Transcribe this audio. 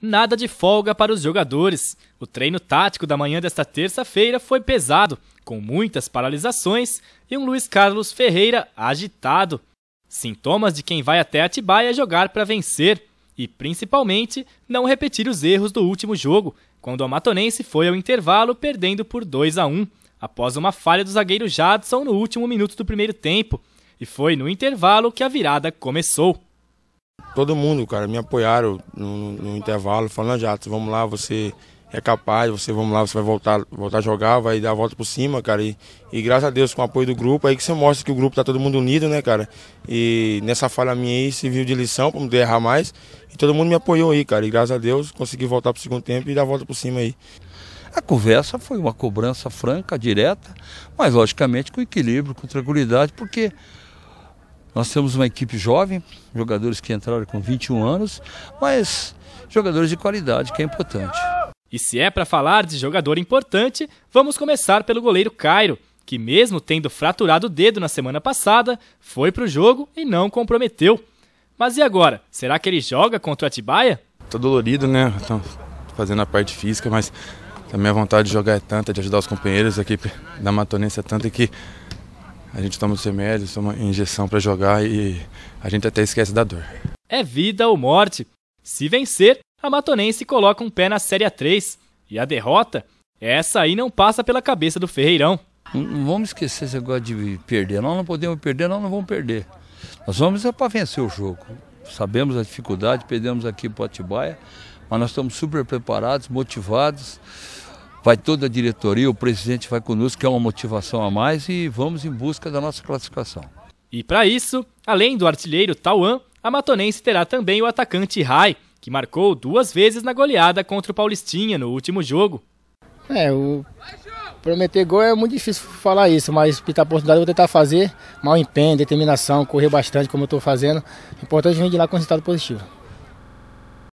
Nada de folga para os jogadores. O treino tático da manhã desta terça-feira foi pesado, com muitas paralisações e um Luiz Carlos Ferreira agitado. Sintomas de quem vai até Atibaia jogar para vencer e, principalmente, não repetir os erros do último jogo, quando o Amatonense foi ao intervalo perdendo por 2 a 1, após uma falha do zagueiro Jadson no último minuto do primeiro tempo, e foi no intervalo que a virada começou. Todo mundo, cara, me apoiaram no, no intervalo, falando, Jato, vamos lá, você é capaz, você vamos lá, você vai voltar, voltar a jogar, vai dar a volta por cima, cara. E, e graças a Deus, com o apoio do grupo, aí que você mostra que o grupo tá todo mundo unido, né, cara? E nessa falha minha aí se viu de lição para não errar mais. E todo mundo me apoiou aí, cara. E graças a Deus consegui voltar pro segundo tempo e dar a volta por cima aí. A conversa foi uma cobrança franca, direta, mas logicamente com equilíbrio, com tranquilidade, porque nós temos uma equipe jovem, jogadores que entraram com 21 anos, mas jogadores de qualidade, que é importante. E se é para falar de jogador importante, vamos começar pelo goleiro Cairo, que mesmo tendo fraturado o dedo na semana passada, foi para o jogo e não comprometeu. Mas e agora? Será que ele joga contra o Atibaia? Tô tá dolorido, né? Tô tá fazendo a parte física, mas a minha vontade de jogar é tanta, de ajudar os companheiros, a equipe da Matonense é tanta que a gente toma os remédios, toma injeção para jogar e a gente até esquece da dor. É vida ou morte. Se vencer, a Matonense coloca um pé na Série 3. E a derrota? Essa aí não passa pela cabeça do Ferreirão. Não, vamos esquecer esse negócio de perder. Nós não podemos perder, nós não vamos perder. Nós vamos é para vencer o jogo. Sabemos a dificuldade, perdemos aqui para Atibaia, mas nós estamos super preparados, motivados vai toda a diretoria, o presidente vai conosco, que é uma motivação a mais e vamos em busca da nossa classificação. E para isso, além do artilheiro Tauan, a Matonense terá também o atacante Rai, que marcou duas vezes na goleada contra o Paulistinha no último jogo. É, o prometer gol é muito difícil falar isso, mas pintar a oportunidade eu vou tentar fazer, mal empenho, determinação, correr bastante como eu estou fazendo. O importante é vir de lá com resultado positivo.